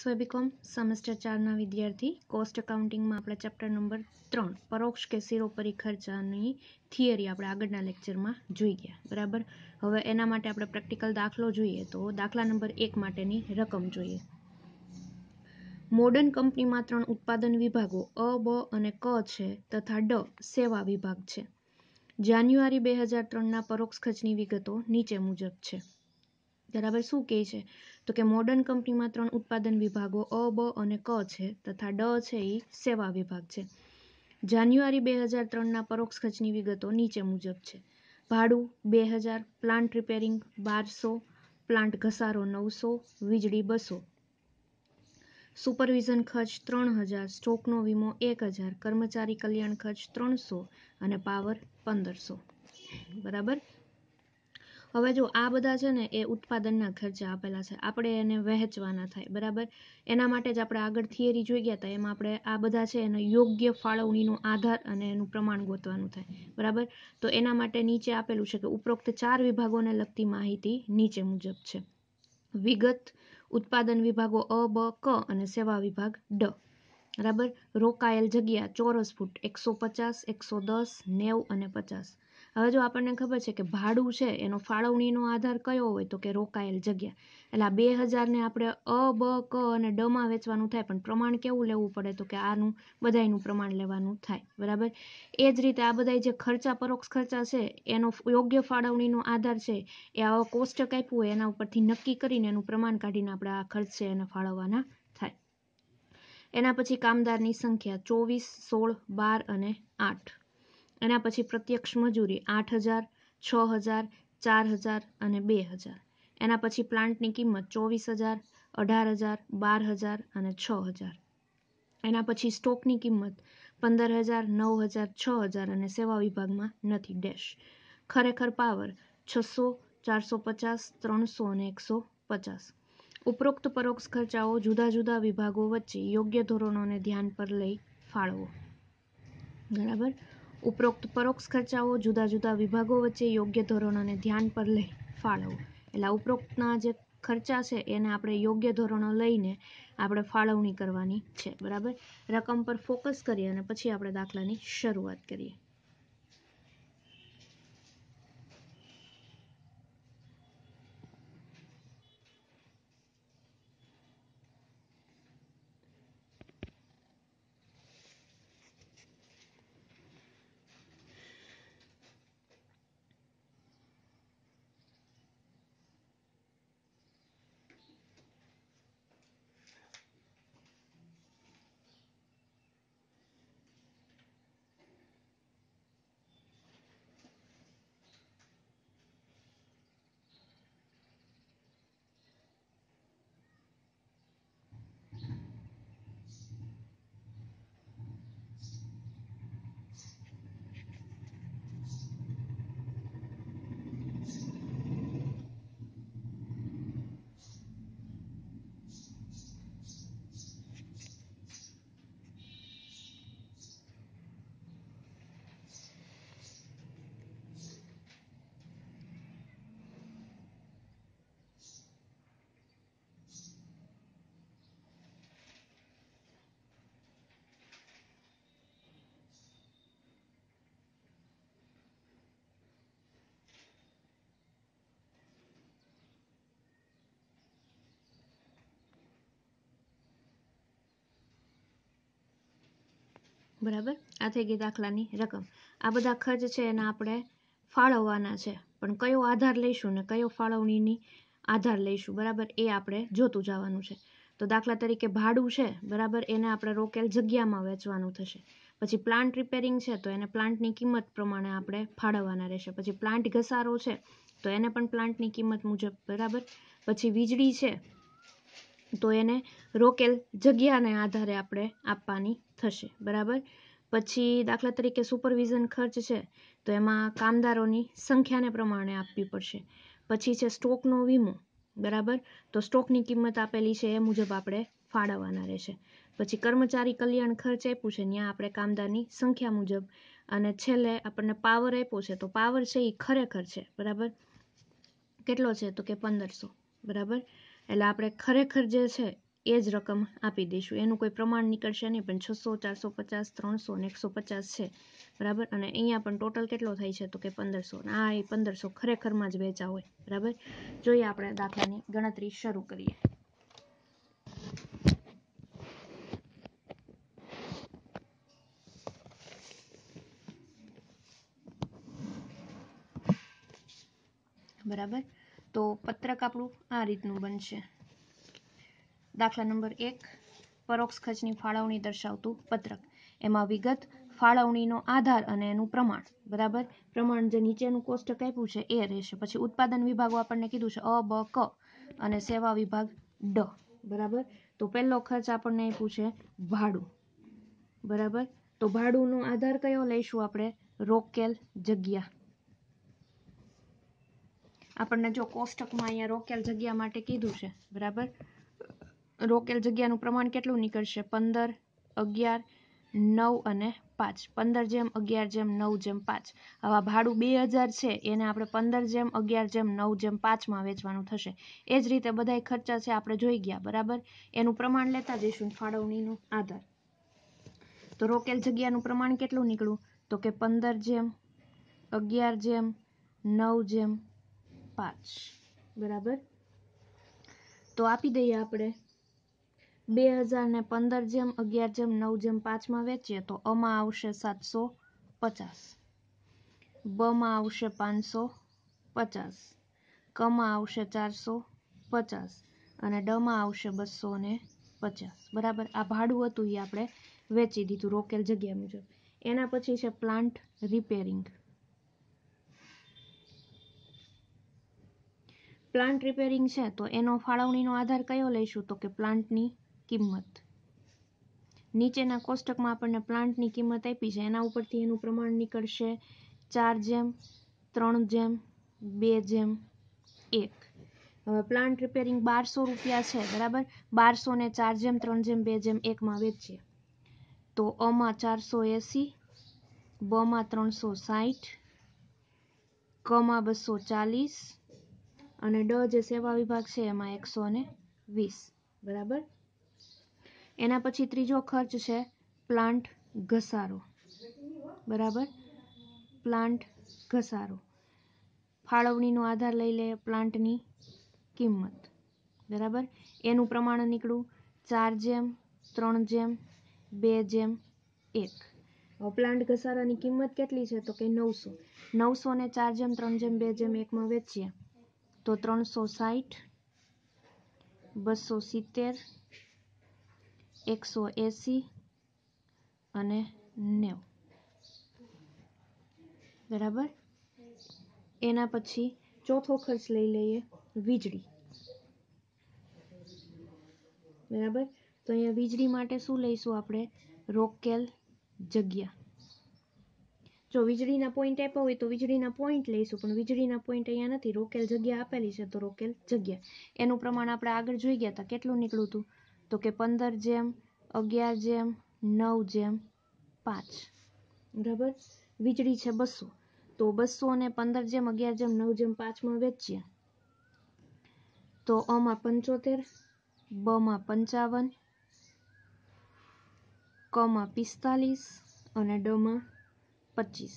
સોયબીકોમ semester ચારના વિદ્યાર્થી cost એકાઉન્ટિંગમાં આપણે ચેપ્ટર નંબર ત્રણ પરોક્ષ કે સિરોપરી ખર્ચાની થિયરી આપણે આગળના લેક્ચરમાં જોઈ ગયા બરાબર હવે એના માટે આપણે પ્રેક્ટિકલ દાખલો જોઈએ તો દાખલા નંબર એક માટેની રકમ જોઈએ મોડર્ન કંપનીમાં ત્રણ ઉત્પાદન વિભાગો અ બ અને ક છે તથા ડ સેવા વિભાગ છે જાન્યુઆરી બે હજાર ત્રણના પરોક્ષ ખર્ચની વિગતો નીચે મુજબ છે બરાબર શું કહે છે તો કે મોડર્ન કંપનીમાં ત્રણ ઉત્પાદન વિભાગો અ બ અને ક છે તથા ડ છે એ સેવા વિભાગ છે જાન્યુઆરી બે હજાર ત્રણના પરોક્ષ ખર્ચની વિગતો નીચે મુજબ છે ભાડું બે હજાર પ્લાન્ટ રિપેરિંગ બારસો પ્લાન્ટ ઘસારો નવસો વીજળી બસો સુપરવિઝન ખર્ચ ત્રણ હજાર સ્ટોકનો વીમો એક હજાર કર્મચારી કલ્યાણ ખર્ચ ત્રણસો અને પાવર પંદરસો બરાબર હવે જો આ બધા છે ને એ ઉત્પાદનના ખર્ચા આપેલા છે આપણે એને વહેંચવાના થાય બરાબર એના માટે જ આપણે આગળ થિયરી જોઈ ગયા હતા એમાં આપણે આ બધા છે એનો યોગ્ય ફાળવણીનો આધાર અને એનું પ્રમાણ ગોતવાનું થાય બરાબર તો એના માટે નીચે આપેલું છે કે ઉપરોક્ત ચાર વિભાગોને લગતી માહિતી નીચે મુજબ છે વિગત ઉત્પાદન વિભાગો અ બ ક અને સેવા વિભાગ ડ બરાબર રોકાયેલ જગ્યા ચોરસ ફૂટ એકસો પચાસ એકસો દસ નેવ અને પચાસ હવે જો આપણને ખબર છે કે ભાડું છે એનો ફાળવણીનો આધાર કયો હોય તો કે રોકાયેલ જગ્યા એટલે આ બે હજારને આપણે અ બ ક અને ડમાં વેચવાનું થાય પણ પ્રમાણ કેવું લેવું પડે તો કે આનું બધાનું પ્રમાણ લેવાનું થાય બરાબર એ જ રીતે આ બધા જે ખર્ચા પરોક્ષ ખર્ચા છે એનો યોગ્ય ફાળવણીનો આધાર છે એ આવો કોષ્ટક આપ્યું હોય એના ઉપરથી નક્કી કરીને એનું પ્રમાણ કાઢીને આપણે આ ખર્ચ છે એને ફાળવવાના થાય એના પછી કામદારની સંખ્યા ચોવીસ સોળ બાર અને આઠ એના પછી પ્રત્યક્ષ મજૂરી આઠ હજાર છ હજાર ચાર હજાર અને બે હજાર એના પછી પ્લાન્ટની કિંમત ચોવીસ હજાર અઢાર હજાર બાર હજાર અને છ હજાર એના પછી સ્ટોકની કિંમત પંદર હજાર નવ હજાર છ હજાર અને સેવા વિભાગમાં નથી ડેશ ખરેખર પાવર છસો ચારસો પચાસ ત્રણસો અને એકસો પચાસ ઉપરોક્ત પરોક્ષ ખર્ચાઓ જુદા જુદા વિભાગો વચ્ચે યોગ્ય ધોરણોને ધ્યાન પર લઈ ફાળવો બરાબર ઉપરોક્ત પરોક્ષ ખર્ચાઓ જુદા જુદા વિભાગો વચ્ચે યોગ્ય ધોરણ ધ્યાન પર લઈ ફાળવવું એટલે ઉપરોક્તના જે ખર્ચા છે એને આપણે યોગ્ય ધોરણો લઈને આપણે ફાળવણી કરવાની છે બરાબર રકમ પર ફોકસ કરીએ અને પછી આપણે દાખલાની શરૂઆત કરીએ બરાબર આ થઈ ગઈ દાખલાની રકમ આ બધા ખર્ચ છે એના આપણે ફાળવવાના છે પણ કયો આધાર લઈશું ને કયો ફાળવણીની આધાર લઈશું બરાબર એ આપણે જોતું જવાનું છે તો દાખલા તરીકે ભાડું છે બરાબર એને આપણે રોકેલ જગ્યામાં વેચવાનું થશે પછી પ્લાન્ટ રિપેરિંગ છે તો એને પ્લાન્ટની કિંમત પ્રમાણે આપણે ફાળવવાના રહેશે પછી પ્લાન્ટ ઘસારો છે તો એને પણ પ્લાન્ટની કિંમત મુજબ બરાબર પછી વીજળી છે તો એને રોકેલ જગ્યાને આધારે આપણે આપવાની થશે બરાબર પછી દાખલા તરીકે સુપરવિઝન ખર્ચ છે તો એમાં કામદારોની સંખ્યાને પ્રમાણે આપવી પડશે પછી છે સ્ટોકનો વીમો બરાબર તો સ્ટોકની કિંમત આપેલી છે એ મુજબ આપણે ફાળવવાના રહેશે પછી કર્મચારી કલ્યાણ ખર્ચ આપ્યું છે ત્યાં આપણે કામદારની સંખ્યા મુજબ અને છેલ્લે આપણને પાવર આપ્યો છે તો પાવર છે એ ખરેખર છે બરાબર કેટલો છે તો કે પંદરસો બરાબર એટલે આપણે ખરેખર જે છે એ જ રકમ આપી દઈશું એનું કોઈ પ્રમાણ નીકળશે નહીં પણ છસો ચારસો પચાસ ત્રણસો ને એકસો પચાસ છે બરાબર અને અહીંયા પણ ટોટલ કેટલો થાય છે તો કે પંદરસો આ એ પંદરસો ખરેખરમાં જ વેચા હોય બરાબર જોઈએ આપણે દાખલાની ગણતરી શરૂ કરીએ બરાબર તો પત્રક આપણું આ રીતનું બનશે દાખલા નંબર એક પરોક્ષ ખર્ચની ફાળવણી દર્શાવતું પત્રક એમાં વિગત ફાળવણીનો આધાર અને એનું પ્રમાણ બરાબર પ્રમાણ જે નીચેનું કોષ્ટક આપ્યું છે એ રહેશે પછી ઉત્પાદન વિભાગ આપણને કીધું છે અ બ ક અને સેવા વિભાગ ડ બરાબર તો પહેલો ખર્ચ આપણને આપ્યું છે ભાડું બરાબર તો ભાડુંનો આધાર કયો લઈશું આપણે રોકેલ જગ્યા આપણને જો કોષ્ટકમાં અહીંયા રોકેલ જગ્યા માટે કીધું છે બરાબર રોકેલ જગ્યાનું પ્રમાણ કેટલું નીકળશે પંદર અગિયાર નવ અને પાંચ પંદર જેમ અગિયાર જેમ નવ જેમ પાંચ હવે ભાડું બે હજાર છે એને આપણે પંદર જેમ અગિયાર જેમ નવ જેમ પાંચમાં વેચવાનું થશે એ જ રીતે બધાય ખર્ચા છે આપણે જોઈ ગયા બરાબર એનું પ્રમાણ લેતા જઈશું ફાળવણીનો આધાર તો રોકેલ જગ્યાનું પ્રમાણ કેટલું નીકળું તો કે પંદર જેમ અગિયાર જેમ નવ જેમ પાંચ બરાબર તો આપી દઈએ આપણે બે હજારને પંદર જેમ અગિયાર જેમ નવ જેમ પાંચમાં વેચીએ તો અમાં આવશે સાતસો પચાસ બમાં આવશે પાંચસો પચાસ કમાં આવશે ચારસો પચાસ અને ડમાં આવશે બસો ને પચાસ બરાબર આ ભાડું હતું એ આપણે વેચી દીધું રોકેલ જગ્યા મુજબ એના પછી છે પ્લાન્ટ રિપેરિંગ પ્લાન્ટ રિપેરિંગ છે તો એનો ફાળવણીનો આધાર કયો લઈશું તો કે પ્લાન્ટની કિંમત નીચેના કોષ્ટકમાં આપણને પ્લાન્ટની કિંમત આપી છે એના ઉપરથી એનું પ્રમાણ નીકળશે ચાર જેમ ત્રણ જેમ બે જેમ એક હવે પ્લાન્ટ રિપેરિંગ બારસો રૂપિયા છે બરાબર બારસો ને ચાર જેમ ત્રણ જેમ બે જેમ એકમાં વેચીએ તો અમાં ચારસો એંસી બમાં ત્રણસો સાહીઠ કમાં બસો ચાલીસ અને ડ જે સેવા વિભાગ છે એમાં એકસો ને વીસ બરાબર એના પછી ત્રીજો ખર્ચ છે પ્લાન્ટ ઘસારો બરાબર પ્લાન્ટ ઘસારો ફાળવણીનો આધાર લઈ લે પ્લાન્ટની કિંમત બરાબર એનું પ્રમાણ નીકળું ચાર જેમ ત્રણ જેમ બે જેમ એક પ્લાન્ટ ઘસારાની કિંમત કેટલી છે તો કે નવસો નવસો ને ચાર જેમ ત્રણ જેમ બે જેમ એકમાં વેચીએ તો ત્રણસો સાઠ બસો સિત્તેર એકસો એંસી અને નેવું બરાબર એના પછી ચોથો ખર્ચ લઈ લઈએ વીજળી બરાબર તો અહીંયા વીજળી માટે શું લઈશું આપણે રોકેલ જગ્યા જો વીજળીના પોઈન્ટ આપ્યા હોય તો વીજળીના પોઈન્ટ લઈશું પણ વીજળીના પોઈન્ટ અહીંયા નથી રોકેલ જગ્યા આપેલી છે તો રોકેલ જગ્યા એનું પ્રમાણ આપણે આગળ જોઈ ગયા હતા કેટલું નીકળ્યું હતું તો કે પંદર જેમ અગિયાર જેમ નવ જેમ પાંચ બરાબર વીજળી છે બસો તો બસો અને પંદર જેમ અગિયાર જેમ નવ જેમ પાંચમાં વેચીએ તો અમાં પંચોતેર બમાં પંચાવન કમાં પિસ્તાલીસ અને ડમાં પચીસ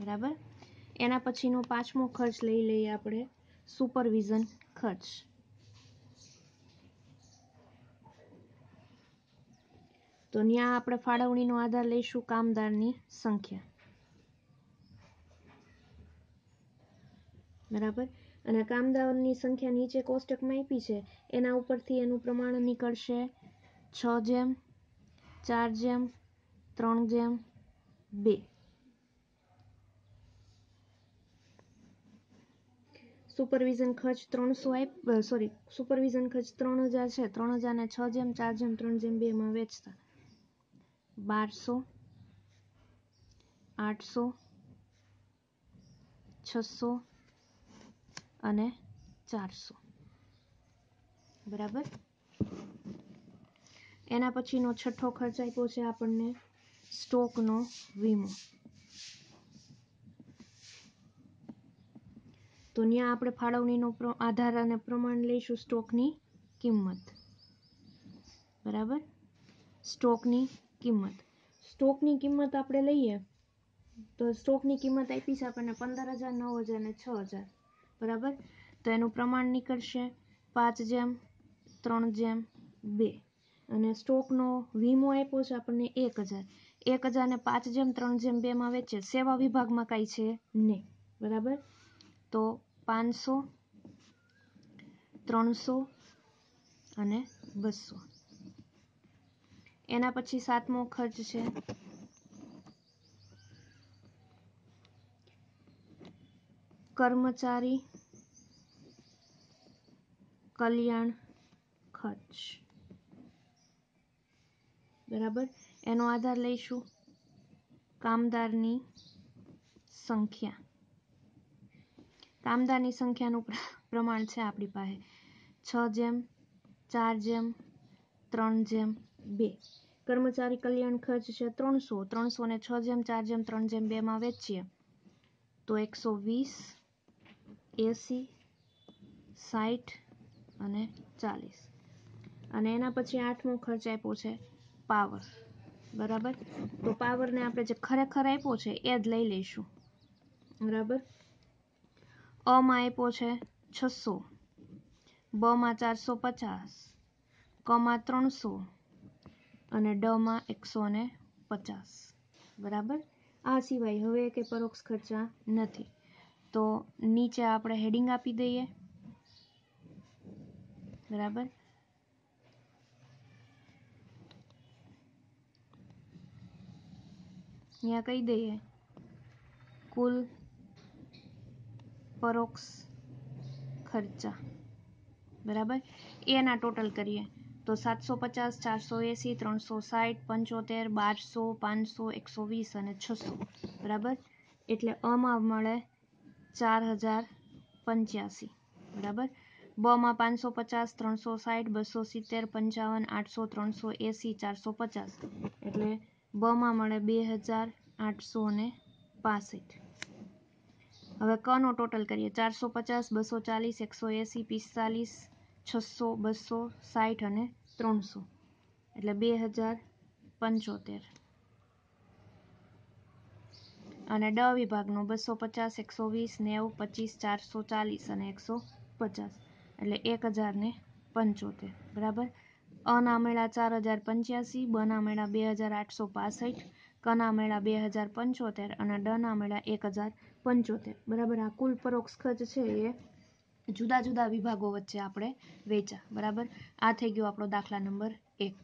બરાબર એના પછીનો પાંચમો ખર્ચ લઈ લઈએ આપણે સુપરવિઝન ખર્ચ તો ત્યાં આપણે ફાળવણીનો આધાર લઈશું કામદારની સંખ્યા બરાબર અને કામદારની સંખ્યા નીચે કોષ્ટકમાં આપી છે એના ઉપરથી એનું પ્રમાણ નીકળશે છ જેમ ચાર જેમ ત્રણ જેમ બે સુપરવિઝન ખર્ચ ત્રણસો સોરી સુપરવિઝન ખર્ચ ત્રણ હજાર છે ત્રણ હજારને છ જેમ ચાર જેમ ત્રણ જેમ બેમાં વેચતા બારસો આઠસો છસો અને ચારસો બરાબર એના પછીનો છઠ્ઠો ખર્ચ આપ્યો છે આપણને સ્ટોકનો વીમો તો ત્યાં આપણે ફાળવણીનો આધાર અને પ્રમાણ લઈશું સ્ટોકની કિંમત બરાબર સ્ટોકની કિંમત સ્ટોકની કિંમત આપણે લઈએ તો સ્ટોકની કિંમત આપી છે આપણને પંદર હજાર નવ હજાર ને છ હજાર બરાબર તો એનું પ્રમાણ નીકળશે પાંચ જેમ ત્રણ જેમ બે અને સ્ટોકનો વીમો આપ્યો છે આપણને એક હજાર એક હજાર હજારને પાંચ જેમ ત્રણ જેમ બેમાં વેચે સેવા વિભાગમાં કાંઈ છે નહીં બરાબર તો પાંચસો ત્રણસો અને બસો એના પછી સાતમો ખર્ચ છે કર્મચારી કલ્યાણ ખર્ચ બરાબર એનો આધાર લઈશું કામદારની સંખ્યા કામદારની સંખ્યાનું પ્રમાણ છે આપણી પાસે છ જેમ ચાર જેમ ત્રણ જેમ બે કર્મચારી કલ્યાણ ખર્ચ છે ત્રણસો ત્રણસો ને છ જેમ ચાર જેમ ત્રણ જેમ બેમાં વેચીએ તો એકસો વીસ એસી સાઠ અને ચાલીસ અને એના પછી આઠમો ખર્ચ આપ્યો છે પાવર બરાબર તો પાવરને આપણે જે ખરેખર આપ્યો છે એ જ લઈ લઈશું બરાબર અમાં આપ્યો છે છસો બમાં ચારસો પચાસ કમાં ત્રણસો અને ડમાં એકસો ને પચાસ બરાબર આ સિવાય હવે કે પરોક્ષ ખર્ચા નથી તો નીચે આપણે હેડિંગ આપી દઈએ બરાબર અહીંયા કહી દઈએ કુલ પરોક્ષ ખર્ચા બરાબર એના ટોટલ કરીએ તો સાતસો પચાસ ચારસો એંસી ત્રણસો સાઠ પંચોતેર બારસો પાંચસો એકસો વીસ અને છસો બરાબર એટલે અમાં મળે ચાર હજાર પંચ્યાસી બરાબર બમાં પાંચસો પચાસ ત્રણસો સાઠ બસો સિત્તેર પંચાવન આઠસો ત્રણસો એંસી ચારસો પચાસ એટલે બમાં મળે બે હજાર આઠસો ને પાસઠ હવે કનો ટોટલ કરીએ ચારસો પચાસ બસો ચાલીસ એકસો એંસી પિસ્તાલીસ છસો બસો સાઠ અને ત્રણસો એટલે બે હજાર પંચોતેર અને ડ વિભાગનો બસો પચાસ એકસો વીસ નેવું પચીસ ચારસો ચાલીસ અને એકસો પચાસ એટલે એક હજાર ને પંચોતેર બરાબર અના મેળા ચાર હજાર પંચ્યાસી બના મેળા બે હજાર આઠસો પાસઠ કના મેળા બે હજાર પંચોતેર અને ડના મેળા એક હજાર પંચોતેર બરાબર આ કુલ પરોક્ષ ખર્ચ છે એ જુદા જુદા વિભાગો વચ્ચે આપણે વહેંચ્યા બરાબર આ થઈ ગયો આપણો દાખલા નંબર એક